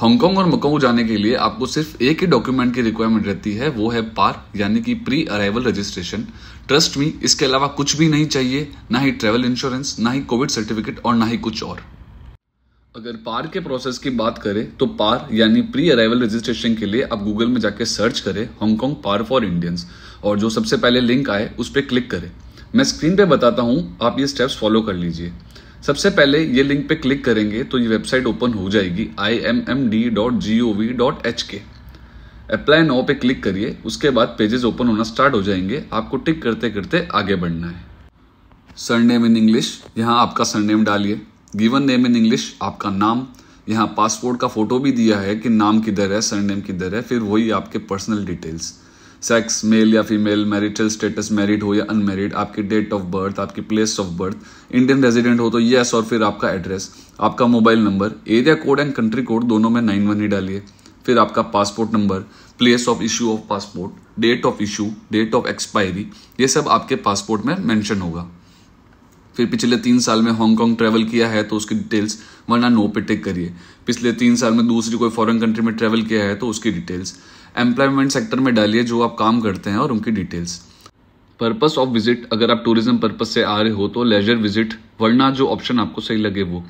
Hong Kong और मकाऊ जाने के लिए आपको सिर्फ एक ही डॉक्यूमेंट की रिक्वायरमेंट रहती है वो है पार यानी कि प्री अराइवल रजिस्ट्रेशन ट्रस्ट में इसके अलावा कुछ भी नहीं चाहिए ना ही ट्रेवल इंश्योरेंस ना ही कोविड सर्टिफिकेट और ना ही कुछ और अगर पार के प्रोसेस की बात करें तो पार यानी प्री अराइवल रजिस्ट्रेशन के लिए आप गूगल में जाकर सर्च करें हांगकांग पार फॉर इंडियंस और जो सबसे पहले लिंक आए उस पर क्लिक करें मैं स्क्रीन पे बताता हूँ आप ये स्टेप्स फॉलो कर लीजिए सबसे पहले ये लिंक पे क्लिक करेंगे तो ये वेबसाइट ओपन हो जाएगी I M M D dot G O V dot H K apply now पे क्लिक करिए उसके बाद पेजेस ओपन होना स्टार्ट हो जाएंगे आपको टिक करते करते आगे बढ़ना है सरनेम इन इंग्लिश यहाँ आपका सरनेम डालिए गिवन नेम इन इंग्लिश आपका नाम यहाँ पासपोर्ट का फोटो भी दिया है कि नाम किधर है सरनेम किधर है फिर वही आपके पर्सनल डिटेल्स सेक्स मेल या फीमेल मैरिटल स्टेटस मैरिड हो या अनमेरिड आपकी डेट ऑफ बर्थ आपकी place of birth Indian resident हो तो येस और फिर आपका एड्रेस आपका mobile number area code and country code दोनों में नाइन वन ही डालिए फिर आपका passport number place of issue of passport date of issue date of expiry ये सब आपके पासपोर्ट में मेंशन होगा फिर पिछले तीन साल में हांगकांग ट्रैवल किया है तो उसकी डिटेल्स वरना नो पे टिक करिए पिछले तीन साल में दूसरी कोई फॉरेन कंट्री में ट्रैवल किया है तो उसकी डिटेल्स एम्प्लॉयमेंट सेक्टर में डालिए जो आप काम करते हैं और उनकी डिटेल्स पर्पस ऑफ विजिट अगर आप टूरिज्म पर्पस से आ रहे हो तो लेजर विजिट वरना जो ऑप्शन आपको सही लगे वो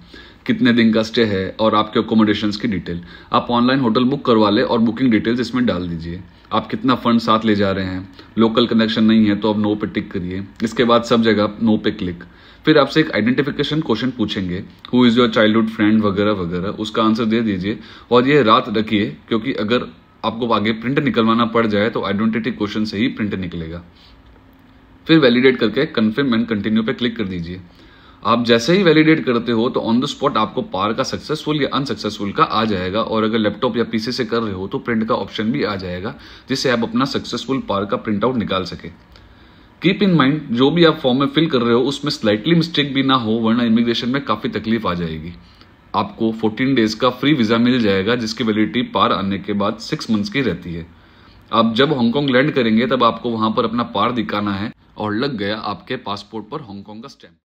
कितने दिन का स्टे है और आपके अकोमोडेशन की डिटेल आप ऑनलाइन होटल बुक करवा लें और बुकिंग डिटेल्स इसमें डाल दीजिए आप कितना फंड साथ ले जा रहे हैं लोकल कनेक्शन नहीं है तो आप नो पे टिक करिए इसके बाद सब जगह नो पे क्लिक फिर आपसे एक आइडेंटिफिकेशन क्वेश्चन पूछेंगे who is your childhood friend वगैरह वगैरह उसका आंसर दे दीजिए और ये रात रखिए क्योंकि अगर आपको आगे प्रिंट निकलवाना पड़ जाए तो आइडेंटिटी क्वेश्चन से ही प्रिंट निकलेगा फिर वैलिडेट करके कन्फर्म एंड कंटिन्यू पे क्लिक कर दीजिए आप जैसे ही वैलिडेट करते हो तो ऑन द स्पॉट आपको पार का सक्सेसफुल या अनसक्सेसफुल का आ जाएगा और अगर लैपटॉप या पीसी से कर रहे हो तो प्रिंट का ऑप्शन भी आ जाएगा जिससे आप अपना सक्सेसफुल पार का प्रिंट आउट निकाल सके कीप इन माइंड जो भी आप फॉर्म में फिल कर रहे हो उसमें स्लाइटली मिस्टेक भी ना हो वरना इमिग्रेशन में काफ़ी तकलीफ आ जाएगी आपको 14 डेज का फ्री वीज़ा मिल जाएगा जिसकी वैलिडिटी पार आने के बाद सिक्स मंथ्स की रहती है आप जब हांगकॉन्ग लैंड करेंगे तब आपको वहां पर अपना पार दिखाना है और लग गया आपके पासपोर्ट पर हांगकॉन्ग का स्टैंप